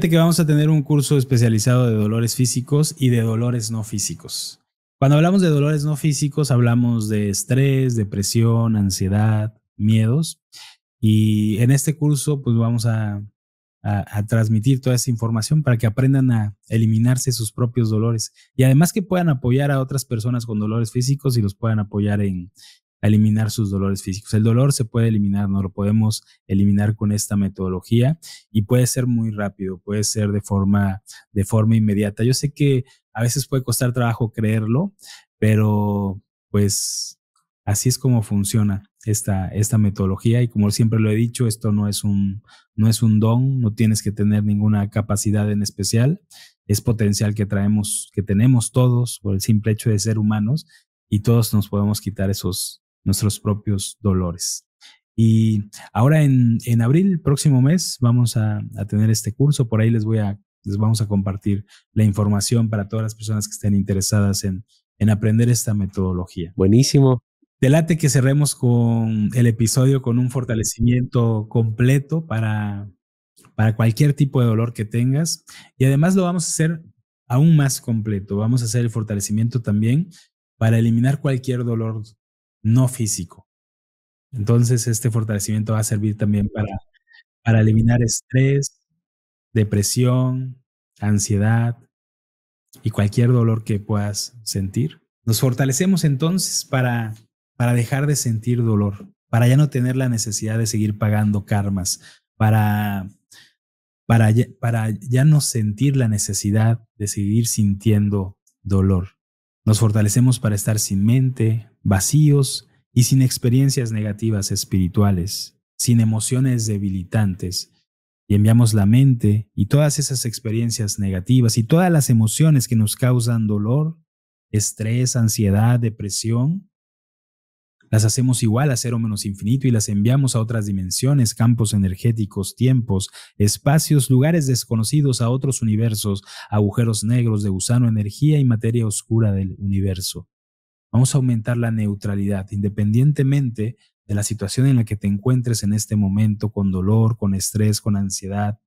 que vamos a tener un curso especializado de dolores físicos y de dolores no físicos. Cuando hablamos de dolores no físicos, hablamos de estrés, depresión, ansiedad, miedos. Y en este curso, pues vamos a, a transmitir toda esa información para que aprendan a eliminarse sus propios dolores. Y además que puedan apoyar a otras personas con dolores físicos y los puedan apoyar en, eliminar sus dolores físicos. El dolor se puede eliminar, no lo podemos eliminar con esta metodología y puede ser muy rápido, puede ser de forma, de forma inmediata. Yo sé que a veces puede costar trabajo creerlo, pero pues así es como funciona esta, esta metodología y como siempre lo he dicho, esto no es, un, no es un don, no tienes que tener ninguna capacidad en especial, es potencial que traemos, que tenemos todos por el simple hecho de ser humanos y todos nos podemos quitar esos, nuestros propios dolores. Y ahora en, abril, próximo mes, vamos a, tener este curso. Por ahí les voy a, les vamos a compartir la información para todas las personas que estén interesadas en, aprender esta metodología. Buenísimo. Delate que cerremos con el episodio con un fortalecimiento completo para, para cualquier tipo de dolor que tengas. Y además lo vamos a hacer aún más completo. Vamos a hacer el fortalecimiento también para eliminar cualquier dolor no físico. Entonces, este fortalecimiento va a servir también para, para eliminar estrés, depresión, ansiedad y cualquier dolor que puedas sentir. Nos fortalecemos entonces para, para dejar de sentir dolor, para ya no tener la necesidad de seguir pagando karmas, para, para, para ya no sentir la necesidad de seguir sintiendo dolor. Nos fortalecemos para estar sin mente, vacíos y sin experiencias negativas espirituales, sin emociones debilitantes, y enviamos la mente y todas esas experiencias negativas y todas las emociones que nos causan dolor, estrés, ansiedad, depresión, las hacemos igual a cero menos infinito y las enviamos a otras dimensiones, campos energéticos, tiempos, espacios, lugares desconocidos, a otros universos, agujeros negros de gusano, energía y materia oscura del universo. Vamos a aumentar la neutralidad, independientemente de la situación en la que te encuentres en este momento, con dolor, con estrés, con ansiedad,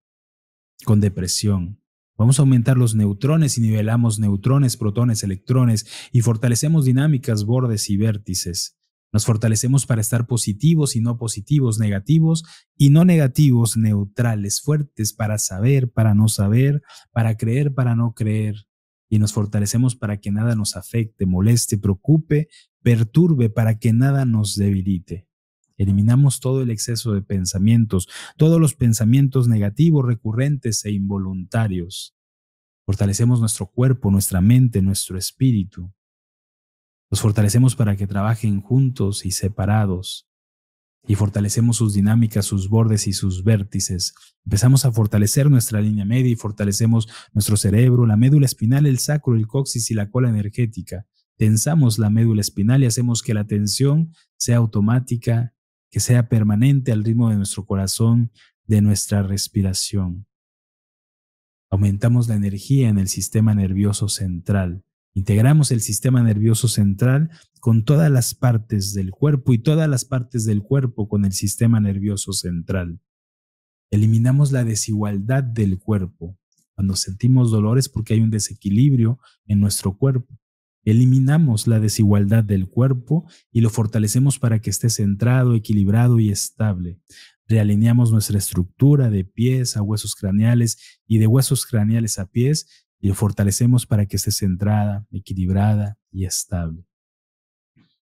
con depresión. Vamos a aumentar los neutrones y nivelamos neutrones, protones, electrones y fortalecemos dinámicas, bordes y vértices. Nos fortalecemos para estar positivos y no positivos, negativos y no negativos, neutrales, fuertes, para saber, para no saber, para creer, para no creer. Y nos fortalecemos para que nada nos afecte, moleste, preocupe, perturbe, para que nada nos debilite. Eliminamos todo el exceso de pensamientos, todos los pensamientos negativos, recurrentes e involuntarios. Fortalecemos nuestro cuerpo, nuestra mente, nuestro espíritu. Los fortalecemos para que trabajen juntos y separados. Y fortalecemos sus dinámicas, sus bordes y sus vértices. Empezamos a fortalecer nuestra línea media y fortalecemos nuestro cerebro, la médula espinal, el sacro, el coxis y la cola energética. Tensamos la médula espinal y hacemos que la tensión sea automática, que sea permanente al ritmo de nuestro corazón, de nuestra respiración. Aumentamos la energía en el sistema nervioso central. Integramos el sistema nervioso central con todas las partes del cuerpo y todas las partes del cuerpo con el sistema nervioso central. Eliminamos la desigualdad del cuerpo. Cuando sentimos dolores porque hay un desequilibrio en nuestro cuerpo. Eliminamos la desigualdad del cuerpo y lo fortalecemos para que esté centrado, equilibrado y estable. Realineamos nuestra estructura de pies a huesos craneales y de huesos craneales a pies y lo fortalecemos para que esté centrada, equilibrada y estable.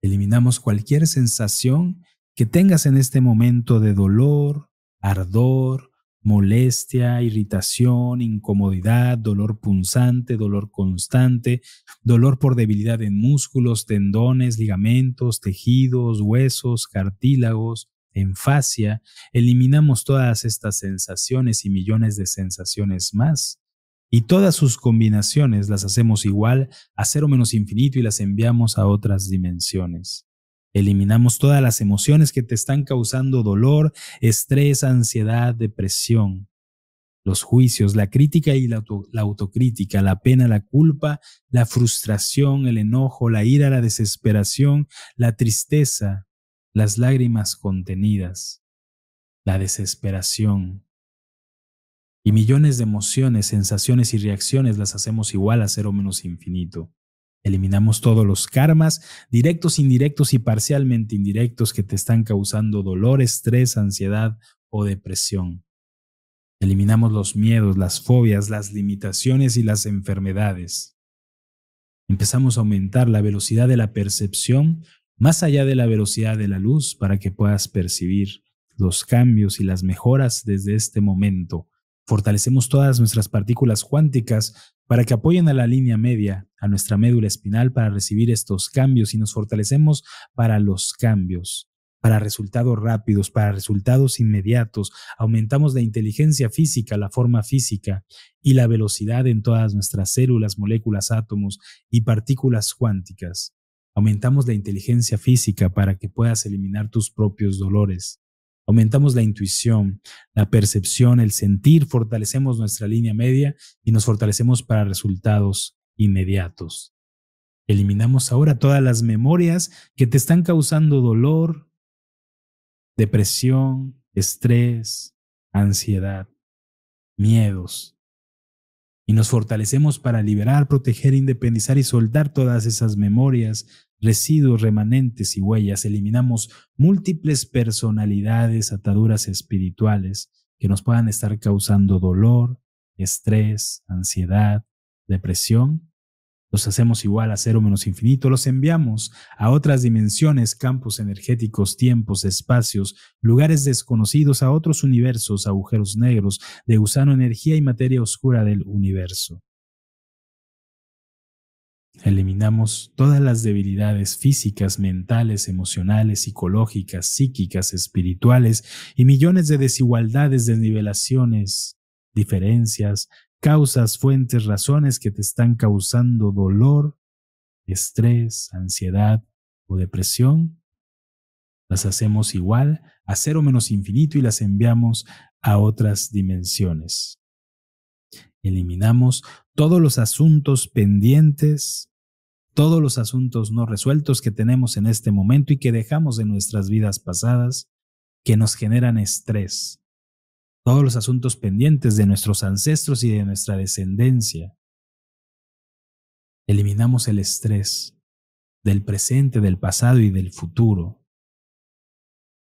Eliminamos cualquier sensación que tengas en este momento de dolor, ardor, molestia, irritación, incomodidad, dolor punzante, dolor constante, dolor por debilidad en músculos, tendones, ligamentos, tejidos, huesos, cartílagos, enfasia. eliminamos todas estas sensaciones y millones de sensaciones más y todas sus combinaciones las hacemos igual a cero menos infinito y las enviamos a otras dimensiones. Eliminamos todas las emociones que te están causando dolor, estrés, ansiedad, depresión. Los juicios, la crítica y la, autocrítica, la pena, la culpa, la frustración, el enojo, la ira, la desesperación, la tristeza, las lágrimas contenidas, la desesperación, y millones de emociones, sensaciones y reacciones las hacemos igual a cero menos infinito. Eliminamos todos los karmas, directos, indirectos y parcialmente indirectos que te están causando dolor, estrés, ansiedad o depresión. Eliminamos los miedos, las fobias, las limitaciones y las enfermedades. Empezamos a aumentar la velocidad de la percepción más allá de la velocidad de la luz para que puedas percibir los cambios y las mejoras desde este momento Fortalecemos todas nuestras partículas cuánticas para que apoyen a la línea media, a nuestra médula espinal para recibir estos cambios y nos fortalecemos para los cambios, para resultados rápidos, para resultados inmediatos. Aumentamos la inteligencia física, la forma física y la velocidad en todas nuestras células, moléculas, átomos y partículas cuánticas. Aumentamos la inteligencia física para que puedas eliminar tus propios dolores aumentamos la intuición, la percepción, el sentir, fortalecemos nuestra línea media y nos fortalecemos para resultados inmediatos. Eliminamos ahora todas las memorias que te están causando dolor, depresión, estrés, ansiedad, miedos. Y nos fortalecemos para liberar, proteger, independizar y soltar todas esas memorias, residuos, remanentes y huellas, eliminamos múltiples personalidades, ataduras espirituales que nos puedan estar causando dolor, estrés, ansiedad, depresión. Los hacemos igual a cero menos infinito, los enviamos a otras dimensiones, campos energéticos, tiempos, espacios, lugares desconocidos, a otros universos, agujeros negros, de gusano, energía y materia oscura del universo. Eliminamos todas las debilidades físicas, mentales, emocionales, psicológicas, psíquicas, espirituales y millones de desigualdades, desnivelaciones, diferencias, causas, fuentes, razones que te están causando dolor, estrés, ansiedad o depresión. Las hacemos igual a cero menos infinito y las enviamos a otras dimensiones. Eliminamos todos los asuntos pendientes todos los asuntos no resueltos que tenemos en este momento y que dejamos en nuestras vidas pasadas, que nos generan estrés, todos los asuntos pendientes de nuestros ancestros y de nuestra descendencia. Eliminamos el estrés del presente, del pasado y del futuro.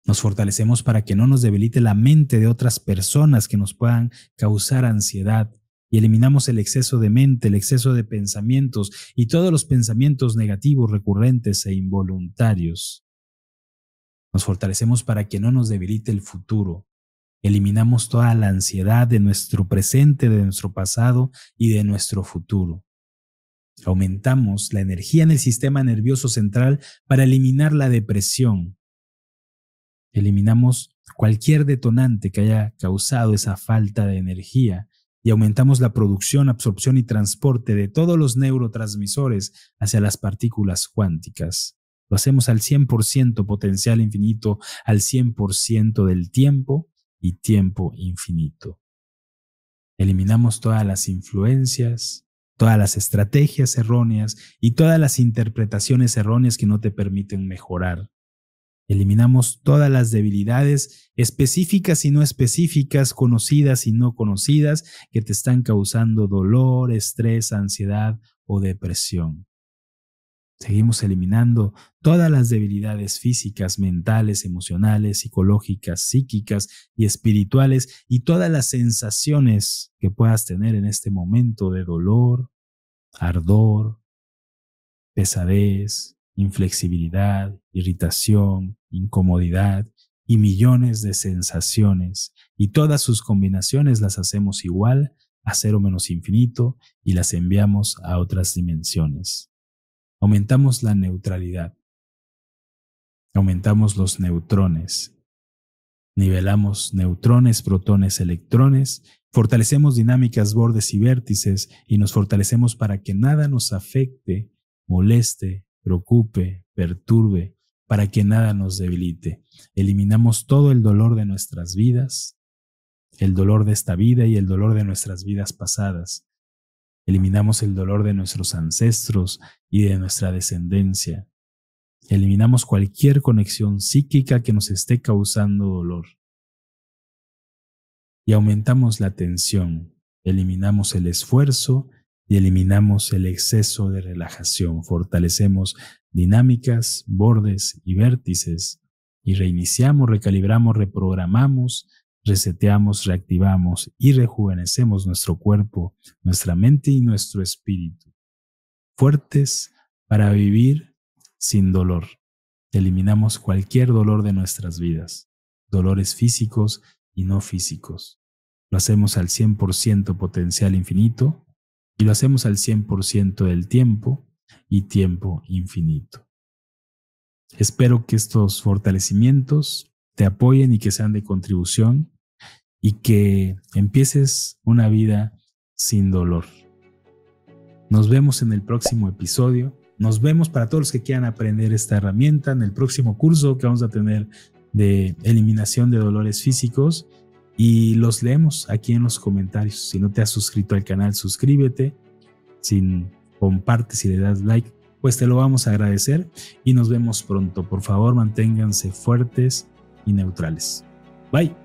Nos fortalecemos para que no nos debilite la mente de otras personas que nos puedan causar ansiedad y eliminamos el exceso de mente, el exceso de pensamientos y todos los pensamientos negativos recurrentes e involuntarios. Nos fortalecemos para que no nos debilite el futuro. Eliminamos toda la ansiedad de nuestro presente, de nuestro pasado y de nuestro futuro. Aumentamos la energía en el sistema nervioso central para eliminar la depresión. Eliminamos cualquier detonante que haya causado esa falta de energía y aumentamos la producción, absorción y transporte de todos los neurotransmisores hacia las partículas cuánticas. Lo hacemos al 100% potencial infinito, al 100% del tiempo y tiempo infinito. Eliminamos todas las influencias, todas las estrategias erróneas y todas las interpretaciones erróneas que no te permiten mejorar. Eliminamos todas las debilidades específicas y no específicas, conocidas y no conocidas, que te están causando dolor, estrés, ansiedad o depresión. Seguimos eliminando todas las debilidades físicas, mentales, emocionales, psicológicas, psíquicas y espirituales y todas las sensaciones que puedas tener en este momento de dolor, ardor, pesadez, inflexibilidad, irritación, incomodidad y millones de sensaciones, y todas sus combinaciones las hacemos igual a cero menos infinito y las enviamos a otras dimensiones. Aumentamos la neutralidad. Aumentamos los neutrones. Nivelamos neutrones, protones, electrones. Fortalecemos dinámicas, bordes y vértices y nos fortalecemos para que nada nos afecte, moleste preocupe, perturbe, para que nada nos debilite. Eliminamos todo el dolor de nuestras vidas, el dolor de esta vida y el dolor de nuestras vidas pasadas. Eliminamos el dolor de nuestros ancestros y de nuestra descendencia. Eliminamos cualquier conexión psíquica que nos esté causando dolor. Y aumentamos la tensión, eliminamos el esfuerzo y eliminamos el exceso de relajación. Fortalecemos dinámicas, bordes y vértices y reiniciamos, recalibramos, reprogramamos, reseteamos, reactivamos y rejuvenecemos nuestro cuerpo, nuestra mente y nuestro espíritu. Fuertes para vivir sin dolor. Eliminamos cualquier dolor de nuestras vidas, dolores físicos y no físicos. Lo hacemos al 100% potencial infinito y lo hacemos al 100% del tiempo y tiempo infinito. Espero que estos fortalecimientos te apoyen y que sean de contribución y que empieces una vida sin dolor. Nos vemos en el próximo episodio. Nos vemos para todos los que quieran aprender esta herramienta en el próximo curso que vamos a tener de eliminación de dolores físicos y los leemos aquí en los comentarios. Si no te has suscrito al canal, suscríbete. Si compartes y le das like, pues te lo vamos a agradecer y nos vemos pronto. Por favor, manténganse fuertes y neutrales. Bye.